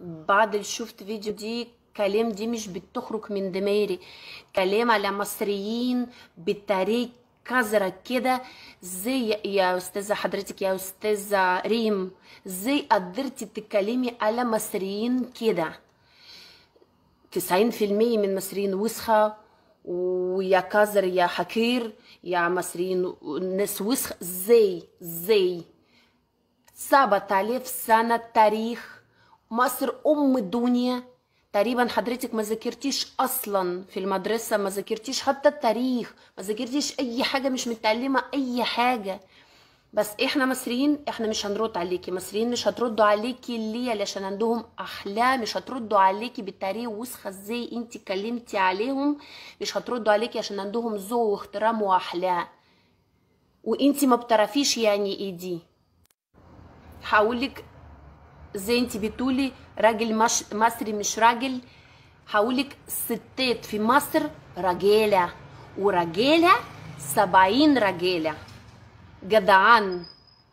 بعد اللي شفت فيديو دي كلام دي مش بتخرج من دماغي كلام على مصريين بالتاريخ كزرة كده زي يا استاذة حضرتك يا استاذة ريم زي قدرتي تتكلمي على مصريين كده تسعين في المية من مصريين وسخة ويا كزر يا حكير يا مصريين ناس وسخة زي زي سبعة آلاف سنة تاريخ مصر ام الدنيا تقريبا حضرتك ما ذاكرتيش اصلا في المدرسه ما ذاكرتيش حتى التاريخ ما ذاكرتيش اي حاجه مش متعلمه اي حاجه بس احنا مصريين احنا مش هنرد عليكي مصريين مش هتردوا عليكي ليه علشان عندهم احلام مش هتردوا عليكي بالتاريخ وسخه ازاي انت اتكلمتي عليهم مش هتردوا عليكي عشان عندهم ذوق واحترام واحلام وانت ما بتعرفيش يعني ايه دي هقولك زي انت بتقولي راجل مش مصري مش راجل هقولك ستات في مصر رجاله ورجاله سبعين رجاله جدعان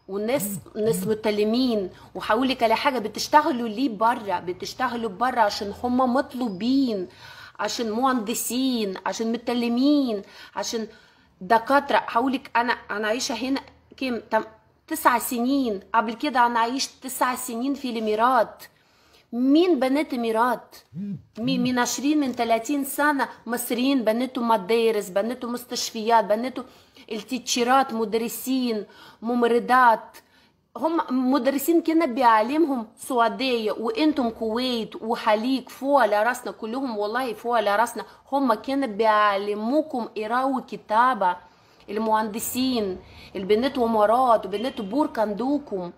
وناس ناس متلمين وهقولك على حاجه بتشتغلوا ليه بره بتشتغلوا بره عشان هما مطلوبين عشان مهندسين عشان متلمين عشان دكاتره هقولك انا انا عايشه هنا كام تسع سنين قبل كده انا عشت تسع سنين في الامارات مين بنات امارات من 20 من 30 سنه مصريين بنتوا مدارس بنتوا مستشفيات بنتوا التيتشيرات مدرسين ممرضات هم مدرسين كنا بيعلمهم سعوديه وانتم كويت وحليك فوق على راسنا كلهم والله فوق على راسنا هم كانوا بيعلموكم قراءه وكتابه المهندسين البنات ومرات وبنات كندوكم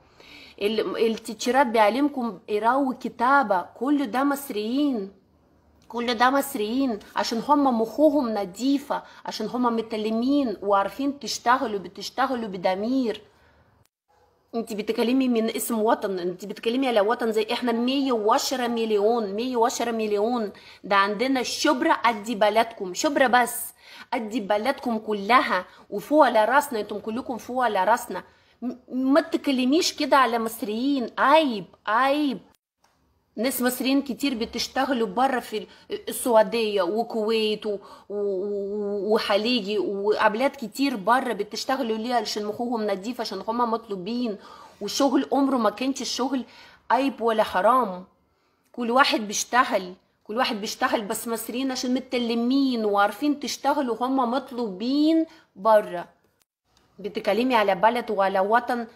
التيتشرات بيعلمكم قراءة وكتابة كل ده مصريين كل ده مصريين عشان هم مخوهم نظيفة عشان هم متلمين وعارفين تشتغلوا بتشتغلوا بضمير انت بتكلمي من اسم وطن انت بتكلمي على وطن زي احنا 110 مليون 110 مليون ده عندنا شبرا قد بلدكم شبرا بس قد بلدكم كلها وفوق على راسنا انتم كلكم فوق على راسنا ما تكلميش كده على مصريين عيب عيب ناس مصريين كتير بتشتغلوا بره في السعوديه وكويت وحليجي وبلاد كتير بره بتشتغلوا ليها عشان مخهم نظيف عشان هما مطلوبين والشغل عمره ما كانش الشغل عيب ولا حرام كل واحد بيشتغل كل واحد بيشتغل بس مصريين عشان متلمين وعارفين تشتغلوا هما مطلوبين بره بتكلمي على بلد وعلى وطن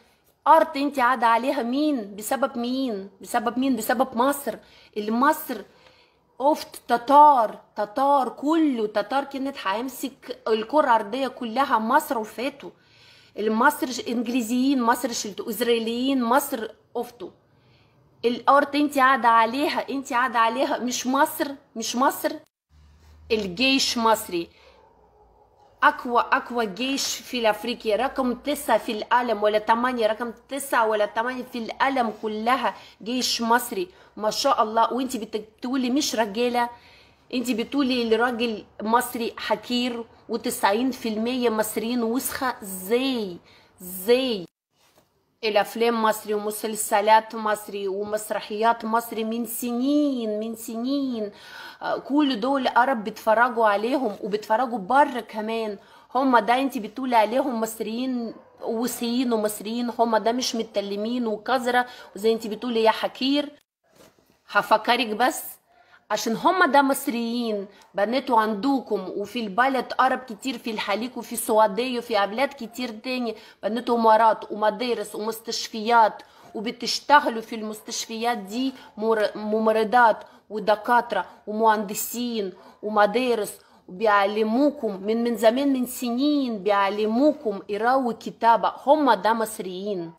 ارض انت قاعده عليها مين بسبب مين بسبب مين بسبب مصر اللي مصر اوفت تتار تتار كله تتار كانت هيمسك الكره الارضيه كلها مصر وفاتوا المصر انجليزيين مصر شلتوا اسرائيليين مصر اوفتوا الارض انت قاعده عليها انت قاعده عليها مش مصر مش مصر الجيش مصري أقوى أقوى جيش في افريقيا رقم تسعة في العالم ولا ثمانية رقم تسعة ولا ثمانية في العالم كلها جيش مصري ما شاء الله وانت بتقولي مش رجالة انت بتقولي الراجل مصري حكير وتسعين في المية مصريين وسخة زي زي الى افلام مصري ومسلسلات مصري ومسرحيات مصري من سنين من سنين كل دول عرب بيتفرجوا عليهم وبيتفرجوا بره كمان هما ده انت بتقولي عليهم مصريين وصين ومصريين هما ده مش متكلمين وكزرة وزي انت بتقولي يا حكير هفكرك بس عشان هما ده مصريين بناتوا عندكم وفي البلد عرب كتير في الحليق وفي السعودية وفي أبلاد كتير تاني بناتوا إمارات ومدارس ومستشفيات وبتشتغلوا في المستشفيات دي ممرضات ودكاترة ومهندسين ومدارس وبيعلموكم من من زمان من سنين بيعلموكم قراءة وكتابة هما ده مصريين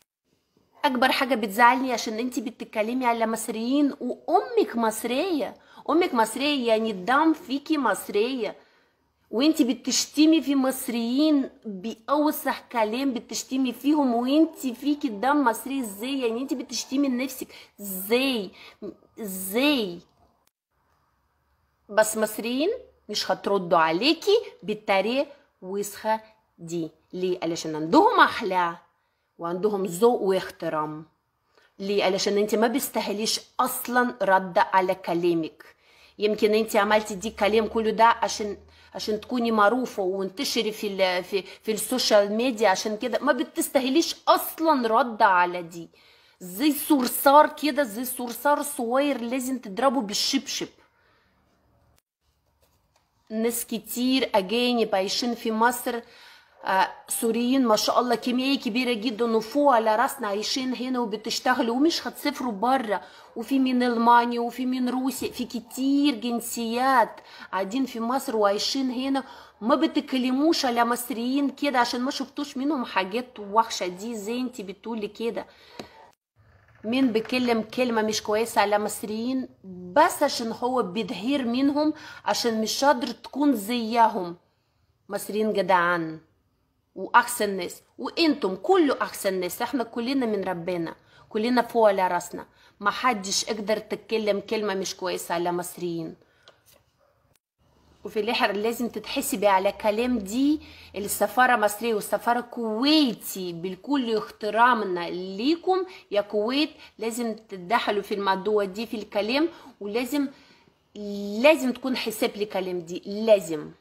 أكبر حاجة بتزعلني عشان أنتي بتتكلمي على مصريين وأمك مصرية امك مصريه يعني الدم فيكي مصريه وانت بتشتمي في مصريين باوسخ كلام بتشتمي فيهم وانت فيكي الدم مصري ازاي يعني انت بتشتمي نفسك ازاي ازاي بس مصريين مش هتردوا عليكي بالطريقه وسخه دي ليه علشان عندهم احلى وعندهم ذوق واحترام ليه علشان انت ما بيستاهليش اصلا رد على كلامك يمكن انت عملتي دي كلام كله ده عشان عشان تكوني معروفه وانتشري في في, في السوشيال ميديا عشان كده ما بتستاهليش اصلا رد على دي زي صرصار كده زي صرصار صغير لازم تضربه بالشبشب ناس كتير اجانب عايشين في مصر آه، سوريين ما شاء الله كمية كبيرة جدا وفوق على راسنا عايشين هنا وبتشتغلوا ومش هتسافروا برا وفي من ألمانيا وفي من روسيا في كتير جنسيات قاعدين في مصر وعايشين هنا ما بتكلموش على مصريين كده عشان ما شفتوش منهم حاجات وحشة دي زي انت بتقولي كده مين بيكلم كلمة مش كويسة على مصريين بس عشان هو بيدهير منهم عشان مش قادر تكون زيهم مصريين جدعان واحسن ناس وانتم كله احسن ناس احنا كلنا من ربنا كلنا فوق على راسنا ما حدش يقدر تتكلم كلمه مش كويسه على مصريين وفي الاخر لازم تتحسبي على كلام دي السفاره المصريه والسفاره الكويتي بكل احترامنا ليكم يا كويت لازم تدخلوا في الموضوع دي في الكلام ولازم لازم تكون حساب لكلام دي لازم